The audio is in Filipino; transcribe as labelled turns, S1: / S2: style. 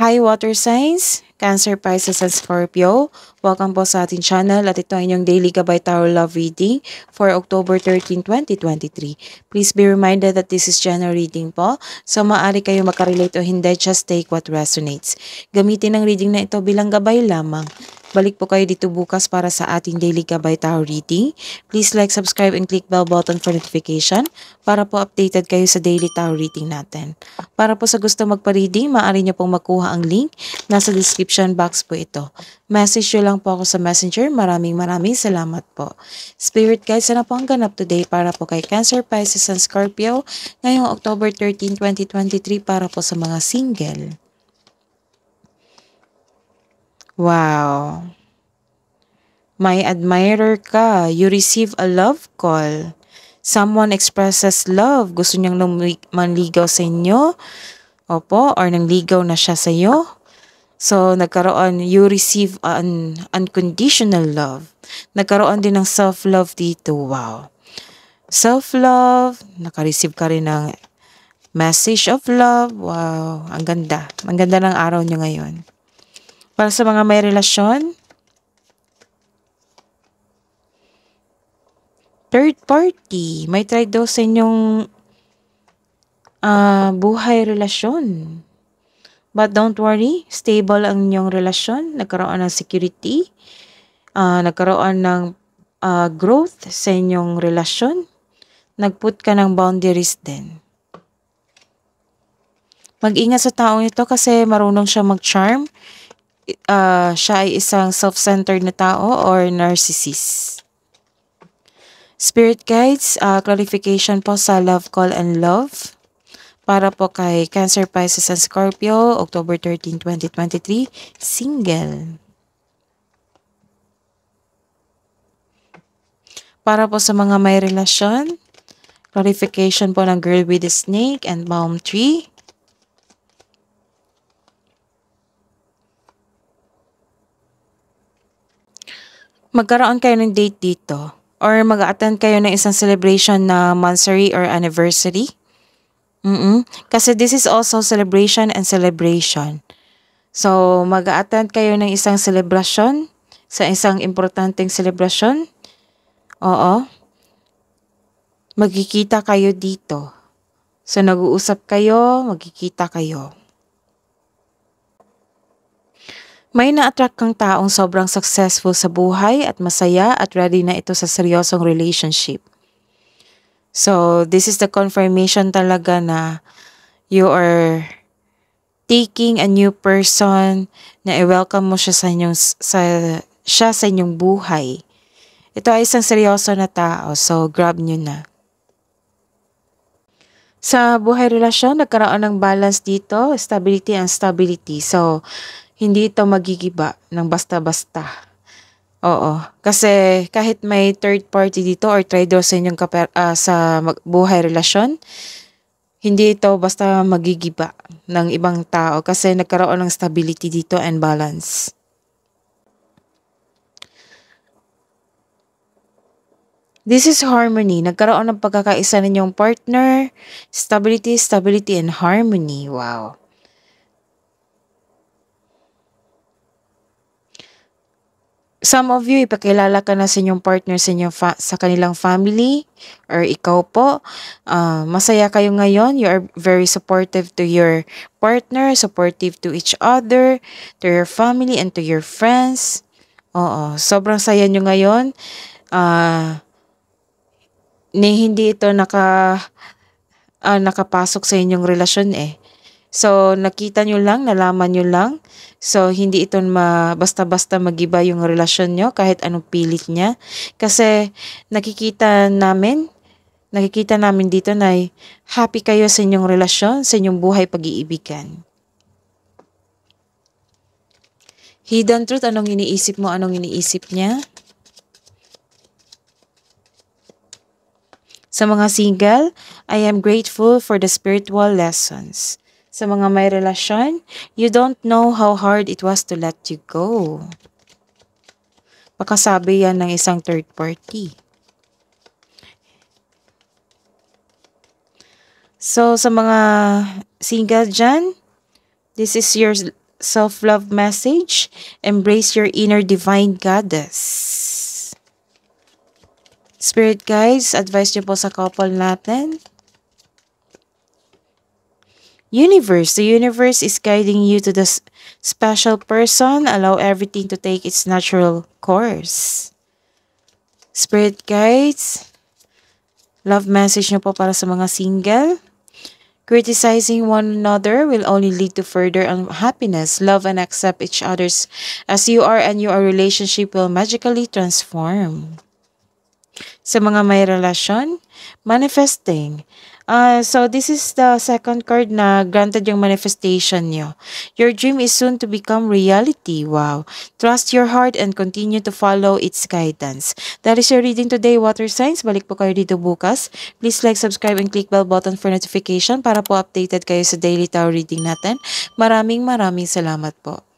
S1: Hi Water Signs, Cancer, Pisces, and Scorpio. Welcome po sa ating channel at ito ay inyong Daily Gabay Tarot Love Reading for October 13, 2023. Please be reminded that this is general reading po, so maaari kayo makarelate o hindi, just take what resonates. Gamitin ang reading na ito bilang gabay lamang Balik po kayo dito bukas para sa ating daily Gabay Tarot reading. Please like, subscribe, and click bell button for notification para po updated kayo sa daily Tarot reading natin. Para po sa gusto magpa-reading, maaari nyo pong makuha ang link. Nasa description box po ito. Message nyo lang po ako sa messenger. Maraming maraming salamat po. Spirit guides, sana po ang ganap today para po kay Cancer, Pisces, and Scorpio ngayong October 13, 2023 para po sa mga single. Wow. My admirer ka, you receive a love call. Someone expresses love. Gusto niyang manligaw sa inyo. Opo, or nangligaw na siya sa iyo. So, nagkaroon, you receive an unconditional love. Nagkaroon din ng self-love dito. Wow. Self-love, nakareceive ka rin ng message of love. Wow, ang ganda. Ang ganda ng araw niyo ngayon. Para sa mga may relasyon. Third party. May try daw sa inyong uh, buhay relasyon. But don't worry, stable ang inyong relasyon. Nagkaroon ng security. Uh, nagkaroon ng uh, growth sa inyong relasyon. Nagput ka ng boundaries din. Mag-ingat sa taong ito kasi marunong siya mag-charm uh, siya ay isang self-centered na tao or narcissist. Spirit guides, uh, clarification po sa love call and love. Para po kay Cancer, Pisces, and Scorpio, October 13, 2023, single. Para po sa mga may relasyon, clarification po ng Girl with a Snake and Palm Tree. magkaroon kayo ng date dito or mag-attend kayo ng isang celebration na monthsary or anniversary. Mm-mm. Kasi this is also celebration and celebration. So, mag-attend kayo ng isang celebration sa isang importanteng celebration. Oo. Magkikita kayo dito. So, nag-uusap kayo, magkikita kayo. May na-attract kang taong sobrang successful sa buhay at masaya at ready na ito sa seryosong relationship. So, this is the confirmation talaga na you are taking a new person na i-welcome mo siya sa inyong sa siya sa inyong buhay. Ito ay isang seryoso na tao, so grab nyo na. Sa buhay relasyon, nagkaroon ng balance dito, stability and stability. So, hindi ito magigiba ng basta-basta. Oo. Kasi kahit may third party dito or trader sa inyong kapera, uh, sa buhay relasyon, hindi ito basta magigiba ng ibang tao kasi nagkaroon ng stability dito and balance. This is harmony. Nagkaroon ng pagkakaisa ninyong partner. Stability, stability, and harmony. Wow. Some of you, ipakilala ka na sa inyong partner, sa, inyong fa- sa kanilang family, or ikaw po. Uh, masaya kayo ngayon. You are very supportive to your partner, supportive to each other, to your family, and to your friends. Oo, sobrang saya nyo ngayon. Uh, ni hindi ito naka, uh, nakapasok sa inyong relasyon eh. So, nakita nyo lang, nalaman nyo lang. So, hindi ito ma, basta-basta magiba yung relasyon nyo kahit anong pilit niya. Kasi, nakikita namin, nakikita namin dito na eh, happy kayo sa inyong relasyon, sa inyong buhay pag-iibigan. Hidden truth, anong iniisip mo, anong iniisip niya? Sa mga single, I am grateful for the spiritual lessons. Sa mga may relasyon, you don't know how hard it was to let you go. Pakasabi yan ng isang third party. So, sa mga single dyan, this is your self-love message. Embrace your inner divine goddess. Spirit guides, advice niyo po sa couple natin universe. The universe is guiding you to the special person. Allow everything to take its natural course. Spirit guides. Love message nyo po para sa mga single. Criticizing one another will only lead to further unhappiness. Love and accept each others as you are and your relationship will magically transform. Sa mga may relasyon, manifesting. Uh, so this is the second card na granted yung manifestation nyo. Your dream is soon to become reality. Wow. Trust your heart and continue to follow its guidance. That is your reading today, Water Signs. Balik po kayo dito bukas. Please like, subscribe, and click bell button for notification para po updated kayo sa daily tarot reading natin. Maraming maraming salamat po.